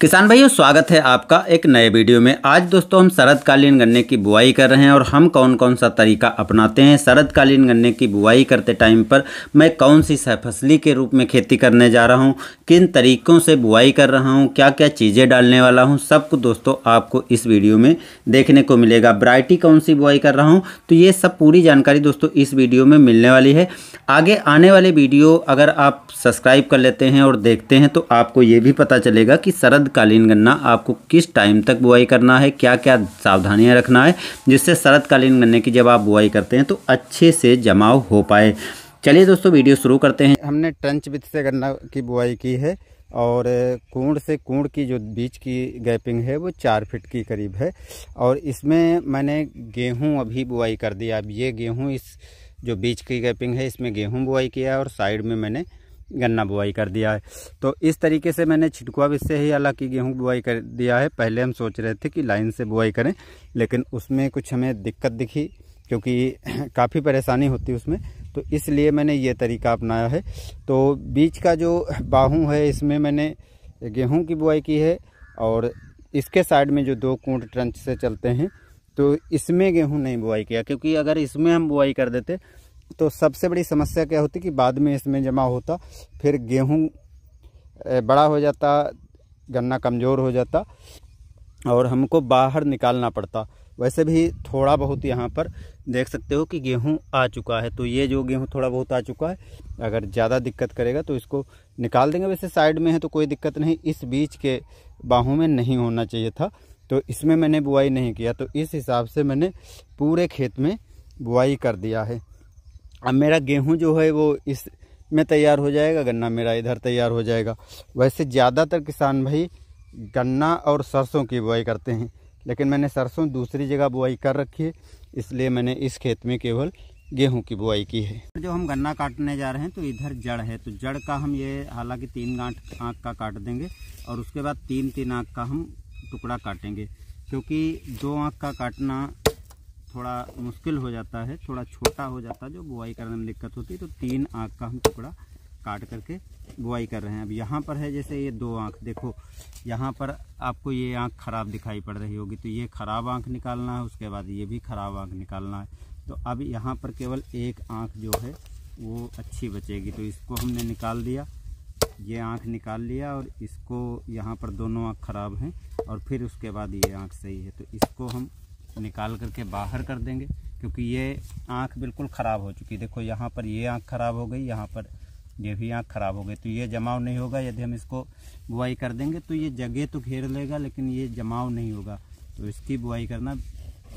किसान भाइयों स्वागत है आपका एक नए वीडियो में आज दोस्तों हम शरदकालीन गन्ने की बुआई कर रहे हैं और हम कौन कौन सा तरीका अपनाते हैं शरदकालीन गन्ने की बुआई करते टाइम पर मैं कौन सी फसली के रूप में खेती करने जा रहा हूँ किन तरीक़ों से बुआई कर रहा हूँ क्या क्या चीज़ें डालने वाला हूँ सब कुछ दोस्तों आपको इस वीडियो में देखने को मिलेगा वरायटी कौन सी बुआई कर रहा हूँ तो ये सब पूरी जानकारी दोस्तों इस वीडियो में मिलने वाली है आगे आने वाले वीडियो अगर आप सब्सक्राइब कर लेते हैं और देखते हैं तो आपको ये भी पता चलेगा कि शरदकालीन गन्ना आपको किस टाइम तक बुआई करना है क्या क्या सावधानियाँ रखना है जिससे शरदकालीन गन्ने की जब आप बुआई करते हैं तो अच्छे से जमाव हो पाए चलिए दोस्तों वीडियो शुरू करते हैं हमने ट्रंच विथ से गन्ना की बुआई की है और कूड़ से कूड़ की जो बीच की गैपिंग है वो चार फिट की करीब है और इसमें मैंने गेहूँ अभी बुआई कर दिया अब ये गेहूँ इस जो बीच की गैपिंग है इसमें गेहूं बुआई किया और साइड में मैंने गन्ना बुआई कर दिया है तो इस तरीके से मैंने छिटकुआ भी से ही हालांकि गेहूँ बुआई कर दिया है पहले हम सोच रहे थे कि लाइन से बुआई करें लेकिन उसमें कुछ हमें दिक्कत दिखी क्योंकि काफ़ी परेशानी होती उसमें तो इसलिए मैंने ये तरीका अपनाया है तो बीच का जो बाहू है इसमें मैंने गेहूँ की बुआई की है और इसके साइड में जो दो कूट ट्रंच से चलते हैं तो इसमें गेहूँ नहीं बुआई किया क्योंकि अगर इसमें हम बुआई कर देते तो सबसे बड़ी समस्या क्या होती कि बाद में इसमें जमा होता फिर गेहूँ बड़ा हो जाता गन्ना कमज़ोर हो जाता और हमको बाहर निकालना पड़ता वैसे भी थोड़ा बहुत यहाँ पर देख सकते हो कि गेहूँ आ चुका है तो ये जो गेहूँ थोड़ा बहुत आ चुका है अगर ज़्यादा दिक्कत करेगा तो इसको निकाल देंगे वैसे साइड में है तो कोई दिक्कत नहीं इस बीच के बाहों में नहीं होना चाहिए था तो इसमें मैंने बुआई नहीं किया तो इस हिसाब से मैंने पूरे खेत में बुआई कर दिया है अब मेरा गेहूं जो है वो इस में तैयार हो जाएगा गन्ना मेरा इधर तैयार हो जाएगा वैसे ज़्यादातर किसान भाई गन्ना और सरसों की बुआई करते हैं लेकिन मैंने सरसों दूसरी जगह बुआई कर रखी है इसलिए मैंने इस खेत में केवल गेहूं की बुआई की है जो हम गन्ना काटने जा रहे हैं तो इधर जड़ है तो जड़ का हम ये हालांकि तीन गांठ आँख का काट देंगे और उसके बाद तीन तीन आँख का हम टुकड़ा काटेंगे क्योंकि दो आँख का काटना थोड़ा मुश्किल हो जाता है थोड़ा छोटा हो जाता है जो बुआई करने में दिक्कत होती है तो तीन आँख का हम टुकड़ा काट करके बुआई कर रहे हैं अब यहाँ पर है जैसे ये दो आँख देखो यहाँ पर आपको ये आँख खराब दिखाई पड़ रही होगी तो ये खराब आँख निकालना है उसके बाद ये भी खराब आँख निकालना है तो अब यहाँ पर केवल एक आँख जो है वो अच्छी बचेगी तो इसको हमने निकाल दिया ये आँख निकाल लिया और इसको यहाँ पर दोनों आँख खराब हैं और फिर उसके बाद ये आँख सही है तो इसको हम निकाल करके बाहर कर देंगे क्योंकि ये आँख बिल्कुल ख़राब हो चुकी देखो यहाँ पर ये आँख ख़राब हो गई यहाँ पर ये भी आँख ख़राब हो गई तो ये जमाव नहीं होगा यदि हम इसको बुआई कर देंगे तो ये जगह तो घेर लेगा लेकिन ये जमाव नहीं होगा तो इसकी बुआई करना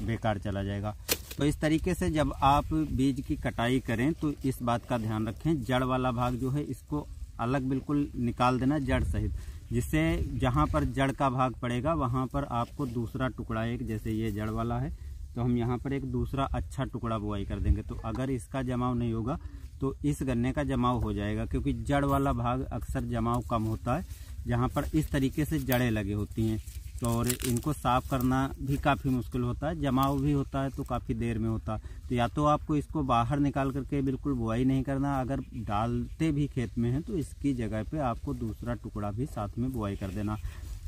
बेकार चला जाएगा तो इस तरीके से जब आप बीज की कटाई करें तो इस बात का ध्यान रखें जड़ वाला भाग जो है इसको अलग बिल्कुल निकाल देना जड़ सहित जिससे जहाँ पर जड़ का भाग पड़ेगा वहाँ पर आपको दूसरा टुकड़ा एक जैसे ये जड़ वाला है तो हम यहाँ पर एक दूसरा अच्छा टुकड़ा बुआई कर देंगे तो अगर इसका जमाव नहीं होगा तो इस गन्ने का जमाव हो जाएगा क्योंकि जड़ वाला भाग अक्सर जमाव कम होता है जहाँ पर इस तरीके से जड़ें लगे होती हैं और इनको साफ़ करना भी काफ़ी मुश्किल होता है जमाव भी होता है तो काफ़ी देर में होता है तो या तो आपको इसको बाहर निकाल करके बिल्कुल बुआई नहीं करना अगर डालते भी खेत में हैं तो इसकी जगह पे आपको दूसरा टुकड़ा भी साथ में बुआई कर देना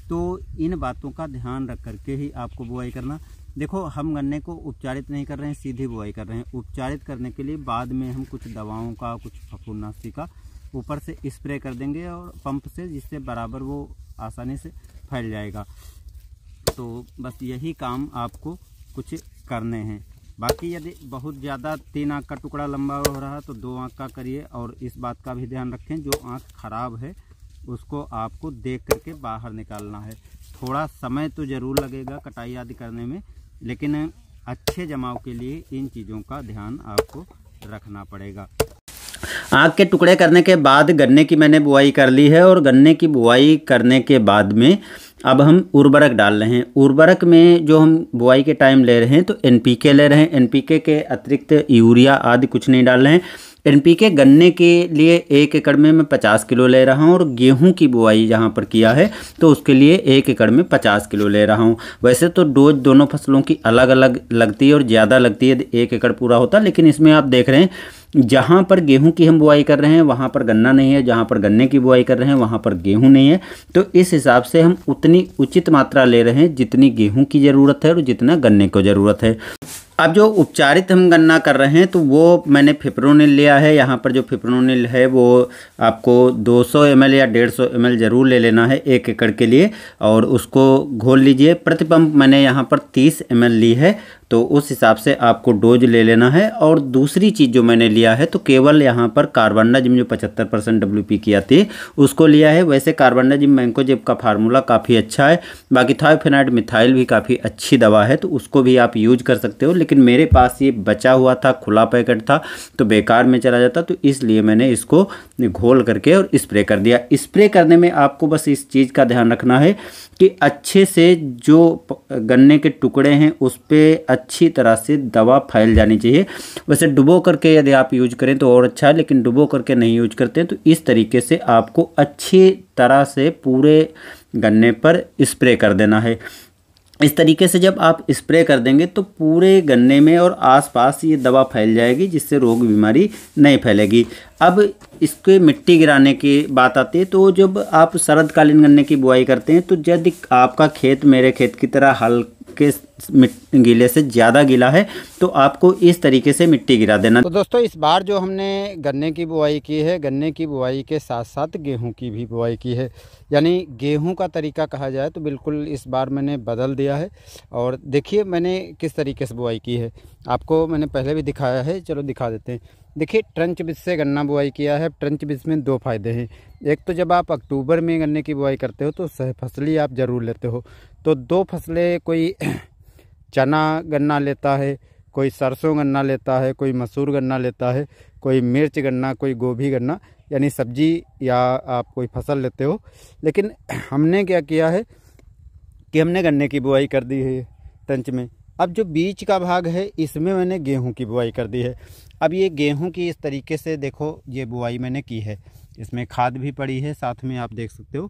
तो इन बातों का ध्यान रख करके ही आपको बुआई करना देखो हम गन्ने को उपचारित नहीं कर रहे हैं सीधी बुआई कर रहे हैं उपचारित करने के लिए बाद में हम कुछ दवाओं का कुछ फफूनाशी का ऊपर से स्प्रे कर देंगे और पंप से जिससे बराबर वो आसानी से फैल जाएगा तो बस यही काम आपको कुछ करने हैं बाकी यदि बहुत ज़्यादा तीन आँख का टुकड़ा लंबा हो रहा है तो दो आँख का करिए और इस बात का भी ध्यान रखें जो आँख खराब है उसको आपको देख करके बाहर निकालना है थोड़ा समय तो ज़रूर लगेगा कटाई आदि करने में लेकिन अच्छे जमाव के लिए इन चीज़ों का ध्यान आपको रखना पड़ेगा आग के टुकड़े करने के बाद गन्ने की मैंने बुआई कर ली है और गन्ने की बुआई करने के बाद में अब हम उर्वरक डाल रहे हैं उर्वरक में जो हम बुआई के टाइम ले रहे हैं तो एनपीके ले रहे हैं एनपीके के अतिरिक्त यूरिया आदि कुछ नहीं डाल रहे हैं एन पी के गन्ने के लिए एक एकड़ में मैं पचास किलो ले रहा हूँ और गेहूँ की बुआई जहाँ पर किया है तो उसके लिए एक एकड़ में पचास किलो ले रहा हूँ वैसे तो डोज दोनों फसलों की अलग अलग लगती है और ज़्यादा लगती है एक एकड़ पूरा होता लेकिन इसमें आप देख रहे हैं जहाँ पर गेहूँ की हम बुआई कर रहे हैं वहाँ पर गन्ना नहीं है जहाँ पर गन्ने की बुआई कर रहे हैं वहाँ पर गेहूँ नहीं है तो इस हिसाब से हम उतनी उचित मात्रा ले रहे हैं जितनी गेहूँ की ज़रूरत है और जितना गन्ने को ज़रूरत है अब जो उपचारित हम गणना कर रहे हैं तो वो मैंने फिप्रोनिल लिया है यहाँ पर जो फिप्रोनिल है वो आपको 200 एम या 150 एम ज़रूर ले लेना है एक एकड़ के लिए और उसको घोल लीजिए प्रतिपम्प मैंने यहाँ पर 30 एम ली है तो उस हिसाब से आपको डोज ले लेना है और दूसरी चीज़ जो मैंने लिया है तो केवल यहाँ पर कार्बनडाजिम जो 75 परसेंट डब्ल्यू की आती है उसको लिया है वैसे कार्बनडाजिम मैंकोजिप का फार्मूला काफ़ी अच्छा है बाकी थायफेनाइड मिथाइल भी काफ़ी अच्छी दवा है तो उसको भी आप यूज कर सकते हो लेकिन मेरे पास ये बचा हुआ था खुला पैकेट था तो बेकार में चला जाता तो इसलिए मैंने इसको घोल करके और स्प्रे कर दिया स्प्रे करने में आपको बस इस चीज़ का ध्यान रखना है कि अच्छे से जो गन्ने के टुकड़े हैं उस पर अच्छी तरह से दवा फैल जानी चाहिए वैसे डुबो करके यदि आप यूज करें तो और अच्छा है लेकिन डुबो करके नहीं यूज करते तो इस तरीके से आपको अच्छी तरह से पूरे गन्ने पर स्प्रे कर देना है इस तरीके से जब आप स्प्रे कर देंगे तो पूरे गन्ने में और आसपास ये दवा फैल जाएगी जिससे रोग बीमारी नहीं फैलेगी अब इसके मिट्टी गिराने की बात आती है तो जब आप शरदकालीन गन्ने की बुआई करते हैं तो यदि आपका खेत मेरे खेत की तरह हल के गीले से ज़्यादा गीला है तो आपको इस तरीके से मिट्टी गिरा देना तो दोस्तों इस बार जो हमने गन्ने की बुआई की है गन्ने की बुआई के साथ साथ गेहूं की भी बुआई की है यानी गेहूं का तरीका कहा जाए तो बिल्कुल इस बार मैंने बदल दिया है और देखिए मैंने किस तरीके से बुआई की है आपको मैंने पहले भी दिखाया है चलो दिखा देते हैं देखिए ट्रंच बिज से गन्ना बुआई किया है ट्रंच बिज में दो फायदे हैं एक तो जब आप अक्टूबर में गन्ने की बुआई करते हो तो सह फसली आप ज़रूर लेते हो तो दो फसलें कोई चना गन्ना लेता है कोई सरसों गन्ना लेता है कोई मसूर गन्ना लेता है कोई मिर्च गन्ना कोई गोभी गन्ना यानी सब्जी या आप कोई फसल लेते हो लेकिन हमने क्या किया है कि हमने गन्ने की बुआई कर दी है ट्रंच में अब जो बीज का भाग है इसमें मैंने गेहूं की बुआई कर दी है अब ये गेहूं की इस तरीके से देखो ये बुआई मैंने की है इसमें खाद भी पड़ी है साथ में आप देख सकते हो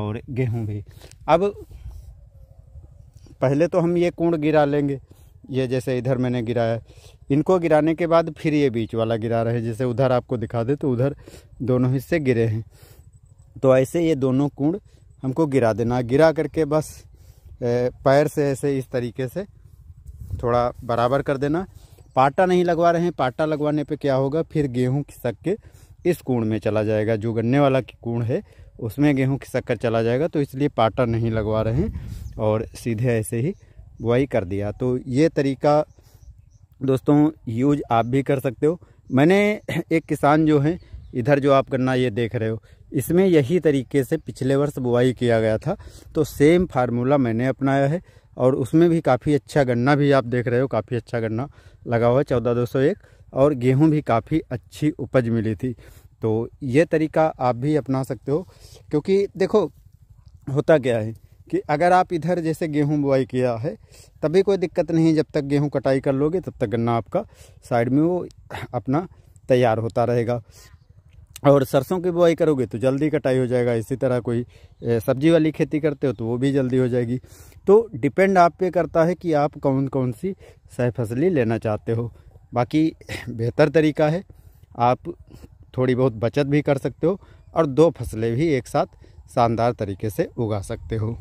और गेहूं भी अब पहले तो हम ये कूड़ गिरा लेंगे ये जैसे इधर मैंने गिराया इनको गिराने के बाद फिर ये बीच वाला गिरा रहे जैसे उधर आपको दिखा दे तो उधर दोनों हिस्से गिरे हैं तो ऐसे ये दोनों कूड़ हमको गिरा देना गिरा करके बस पैर से ऐसे इस तरीके से थोड़ा बराबर कर देना पाटा नहीं लगवा रहे हैं पाटा लगवाने पे क्या होगा फिर गेहूँ खिसक के इस कूड़ में चला जाएगा जो गन्ने वाला कूड़ है उसमें गेहूँ खिसक कर चला जाएगा तो इसलिए पाटा नहीं लगवा रहे हैं और सीधे ऐसे ही बुआई कर दिया तो ये तरीका दोस्तों यूज आप भी कर सकते हो मैंने एक किसान जो है इधर जो आप गन्ना ये देख रहे हो इसमें यही तरीके से पिछले वर्ष बुआई किया गया था तो सेम फार्मूला मैंने अपनाया है और उसमें भी काफ़ी अच्छा गन्ना भी आप देख रहे हो काफ़ी अच्छा गन्ना लगा हुआ है चौदह दो सौ एक और गेहूँ भी काफ़ी अच्छी उपज मिली थी तो ये तरीका आप भी अपना सकते हो क्योंकि देखो होता क्या है कि अगर आप इधर जैसे गेहूं बुआई किया है तभी कोई दिक्कत नहीं जब तक गेहूँ कटाई कर लोगे तब तक गन्ना आपका साइड में वो अपना तैयार होता रहेगा और सरसों की बुआई करोगे तो जल्दी कटाई हो जाएगा इसी तरह कोई सब्जी वाली खेती करते हो तो वो भी जल्दी हो जाएगी तो डिपेंड आप पे करता है कि आप कौन कौन सी सह फसली लेना चाहते हो बाकी बेहतर तरीका है आप थोड़ी बहुत बचत भी कर सकते हो और दो फसलें भी एक साथ शानदार तरीके से उगा सकते हो